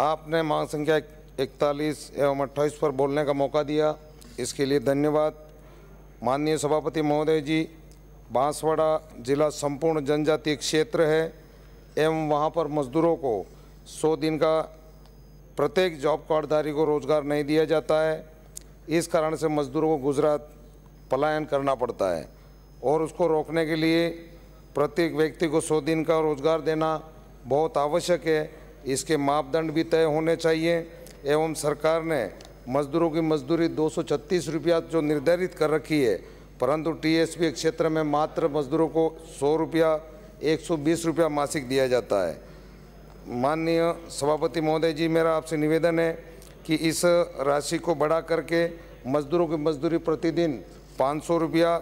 आपने मांग संख्या इकतालीस एवं अट्ठाईस पर बोलने का मौका दिया इसके लिए धन्यवाद माननीय सभापति महोदय जी बांसवाड़ा जिला संपूर्ण जनजातीय क्षेत्र है एवं वहाँ पर मजदूरों को 100 दिन का प्रत्येक जॉब कार्डधारी को रोज़गार नहीं दिया जाता है इस कारण से मजदूरों को गुजरात पलायन करना पड़ता है और उसको रोकने के लिए प्रत्येक व्यक्ति को सौ दिन का रोज़गार देना बहुत आवश्यक है इसके मापदंड भी तय होने चाहिए एवं सरकार ने मजदूरों की मजदूरी दो सौ रुपया जो निर्धारित कर रखी है परंतु टीएसपी क्षेत्र में मात्र मजदूरों को सौ रुपया एक सौ बीस रुपया मासिक दिया जाता है माननीय सभापति महोदय जी मेरा आपसे निवेदन है कि इस राशि को बढ़ा करके मजदूरों की मजदूरी प्रतिदिन पाँच सौ रुपया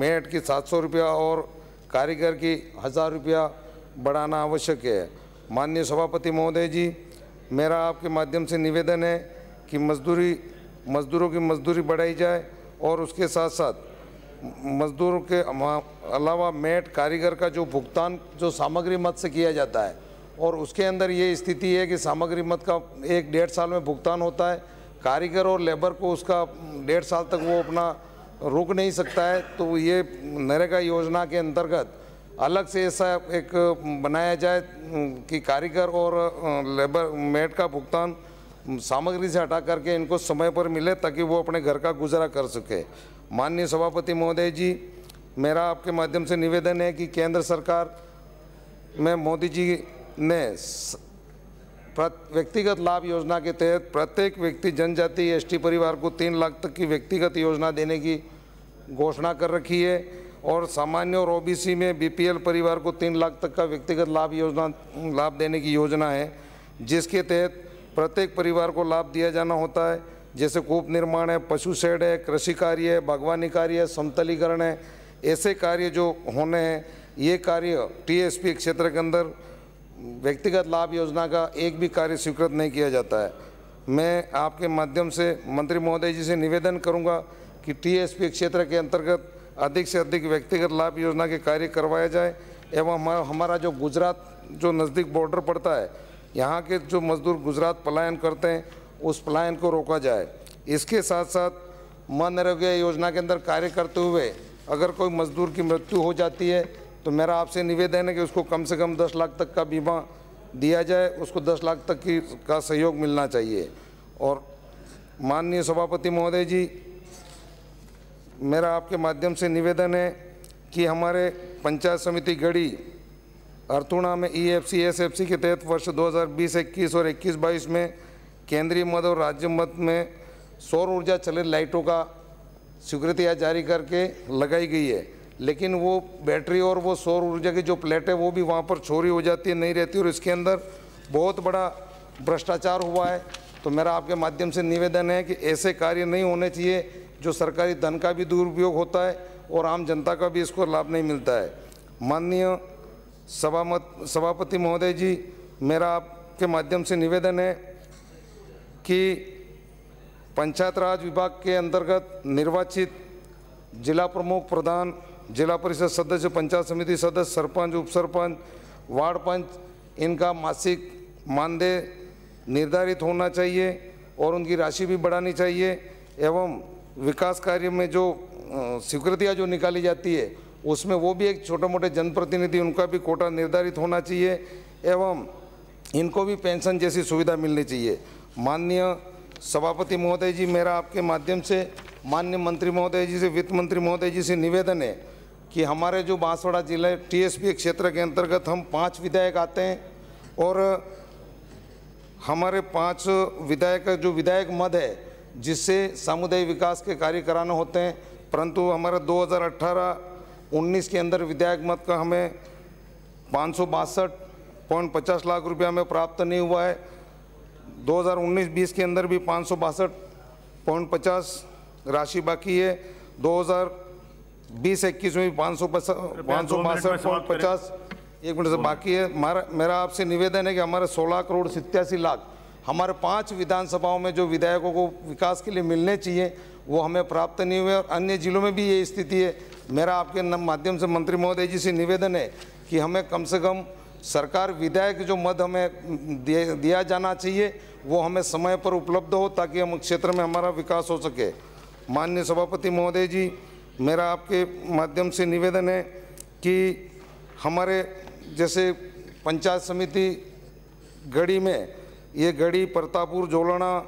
मेट की सात सौ रुपया और कारीगर की हज़ार रुपया बढ़ाना आवश्यक है माननीय सभापति महोदय जी मेरा आपके माध्यम से निवेदन है कि मजदूरी मजदूरों की मजदूरी बढ़ाई जाए और उसके साथ साथ मजदूरों के अलावा मेट कारीगर का जो भुगतान जो सामग्री मत से किया जाता है और उसके अंदर ये स्थिति है कि सामग्री मत का एक डेढ़ साल में भुगतान होता है कारीगर और लेबर को उसका डेढ़ साल तक वो अपना रोक नहीं सकता है तो ये नरेगा योजना के अंतर्गत अलग से ऐसा एक बनाया जाए कि कारीगर और लेबर मेड का भुगतान सामग्री से हटा करके इनको समय पर मिले ताकि वो अपने घर का गुजारा कर सके माननीय सभापति महोदय जी मेरा आपके माध्यम से निवेदन है कि केंद्र सरकार में मोदी जी ने व्यक्तिगत लाभ योजना के तहत प्रत्येक व्यक्ति जनजाति एसटी परिवार को तीन लाख तक की व्यक्तिगत योजना देने की घोषणा कर रखी है और सामान्य और ओबीसी में बीपीएल परिवार को तीन लाख तक का व्यक्तिगत लाभ योजना लाभ देने की योजना है जिसके तहत प्रत्येक परिवार को लाभ दिया जाना होता है जैसे कूप निर्माण है पशु शेड है कृषि कार्य है बागवानी कार्य है समतलीकरण है ऐसे कार्य जो होने हैं ये कार्य टीएसपी क्षेत्र के अंदर व्यक्तिगत लाभ योजना का एक भी कार्य स्वीकृत नहीं किया जाता है मैं आपके माध्यम से मंत्री महोदय जी से निवेदन करूंगा कि टीएसपी क्षेत्र के अंतर्गत अधिक से अधिक व्यक्तिगत लाभ योजना के कार्य करवाया जाए एवं हमारा जो गुजरात जो नज़दीक बॉर्डर पड़ता है यहाँ के जो मजदूर गुजरात पलायन करते हैं उस पलायन को रोका जाए इसके साथ साथ मनरेगा योजना के अंदर कार्य करते हुए अगर कोई मजदूर की मृत्यु हो जाती है तो मेरा आपसे निवेदन है कि उसको कम से कम 10 लाख तक का बीमा दिया जाए उसको 10 लाख तक की का सहयोग मिलना चाहिए और माननीय सभापति महोदय जी मेरा आपके माध्यम से निवेदन है कि हमारे पंचायत समिति गढ़ी अर्थुणा में E F C S F C के तहत वर्ष 2020 इक्कीस और 21-22 में केंद्रीय मद और राज्य मद में सौर ऊर्जा चलित लाइटों का स्वीकृतियाँ जारी करके लगाई गई है लेकिन वो बैटरी और वो सौर ऊर्जा की जो प्लेट है वो भी वहाँ पर चोरी हो जाती है नहीं रहती और इसके अंदर बहुत बड़ा भ्रष्टाचार हुआ है तो मेरा आपके माध्यम से निवेदन है कि ऐसे कार्य नहीं होने चाहिए जो सरकारी धन का भी दुरुपयोग होता है और आम जनता का भी इसको लाभ नहीं मिलता है माननीय सभामत सभापति महोदय जी मेरा आपके माध्यम से निवेदन है कि पंचायत राज विभाग के अंतर्गत निर्वाचित जिला प्रमुख प्रधान जिला परिषद सदस्य पंचायत समिति सदस्य सरपंच उप सरपंच वार्ड पंच इनका मासिक मानदेय निर्धारित होना चाहिए और उनकी राशि भी बढ़ानी चाहिए एवं विकास कार्य में जो स्वीकृतियाँ जो निकाली जाती है उसमें वो भी एक छोटे मोटे जनप्रतिनिधि उनका भी कोटा निर्धारित होना चाहिए एवं इनको भी पेंशन जैसी सुविधा मिलनी चाहिए माननीय सभापति महोदय जी मेरा आपके माध्यम से माननीय मंत्री महोदय जी से वित्त मंत्री महोदय जी से निवेदन है कि हमारे जो बांसवाड़ा जिले टीएसपी क्षेत्र के अंतर्गत हम पांच विधायक आते हैं और हमारे पांच विधायक जो विधायक मद है जिससे सामुदायिक विकास के कार्य कराने होते हैं परंतु हमारा 2018-19 के अंदर विधायक मत का हमें पाँच लाख रुपया हमें प्राप्त नहीं हुआ है 2019-20 के अंदर भी पाँच राशि बाकी है 2020 इक्कीस में भी पाँच सौ पचास एक मिनट से बाकी है मेरा आपसे निवेदन है कि हमारे सोलह करोड़ सितयासी लाख हमारे पांच विधानसभाओं में जो विधायकों को विकास के लिए मिलने चाहिए वो हमें प्राप्त नहीं हुए और अन्य जिलों में भी ये स्थिति है मेरा आपके माध्यम से मंत्री महोदय जी से निवेदन है कि हमें कम से कम सरकार विधायक जो मद हमें दिया जाना चाहिए वो हमें समय पर उपलब्ध हो ताकि हम क्षेत्र में हमारा विकास हो सके माननीय सभापति महोदय जी मेरा आपके माध्यम से निवेदन है कि हमारे जैसे पंचायत समिति घड़ी में ये गढ़ी प्रतापुर जोलाना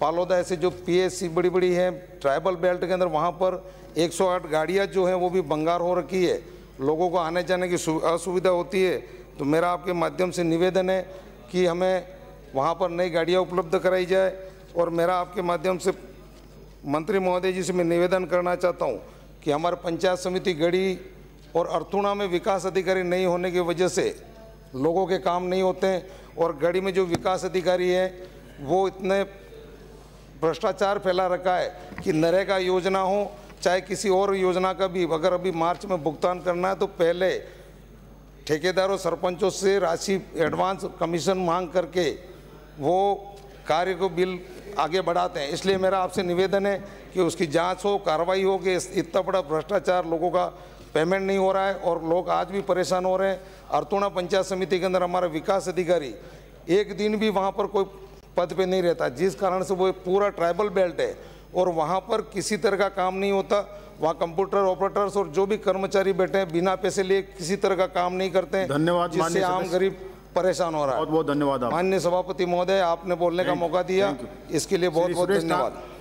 पालोदा ऐसे जो पीएससी बड़ी बड़ी हैं ट्राइबल बेल्ट के अंदर वहाँ पर 108 गाड़ियाँ जो हैं वो भी बंगार हो रखी है लोगों को आने जाने की असुविधा होती है तो मेरा आपके माध्यम से निवेदन है कि हमें वहाँ पर नई गाड़ियाँ उपलब्ध कराई जाए और मेरा आपके माध्यम से मंत्री महोदय जी से मैं निवेदन करना चाहता हूँ कि हमारे पंचायत समिति गढ़ी और अर्थुणा में विकास अधिकारी नहीं होने की वजह से लोगों के काम नहीं होते हैं और गढ़ी में जो विकास अधिकारी है वो इतने भ्रष्टाचार फैला रखा है कि नरेगा योजना हो चाहे किसी और योजना का भी अगर अभी मार्च में भुगतान करना है तो पहले ठेकेदारों सरपंचों से राशि एडवांस कमीशन मांग करके वो कार्य को बिल आगे बढ़ाते हैं इसलिए मेरा आपसे निवेदन है कि उसकी जांच हो कार्रवाई हो कि इतना बड़ा भ्रष्टाचार लोगों का पेमेंट नहीं हो रहा है और लोग आज भी परेशान हो रहे हैं अर्तुणा पंचायत समिति के अंदर हमारा विकास अधिकारी एक दिन भी वहाँ पर कोई पद पे नहीं रहता जिस कारण से वो पूरा ट्राइबल बेल्ट है और वहाँ पर किसी तरह का काम नहीं होता वहाँ कंप्यूटर ऑपरेटर्स और जो भी कर्मचारी बैठे हैं बिना पैसे लिए किसी तरह का काम नहीं करते हैं धन्यवाद जिससे आम गरीब परेशान हो रहा है बहुत बहुत धन्यवाद माननीय सभापति महोदय आपने बोलने का मौका दिया इसके लिए बहुत बहुत धन्यवाद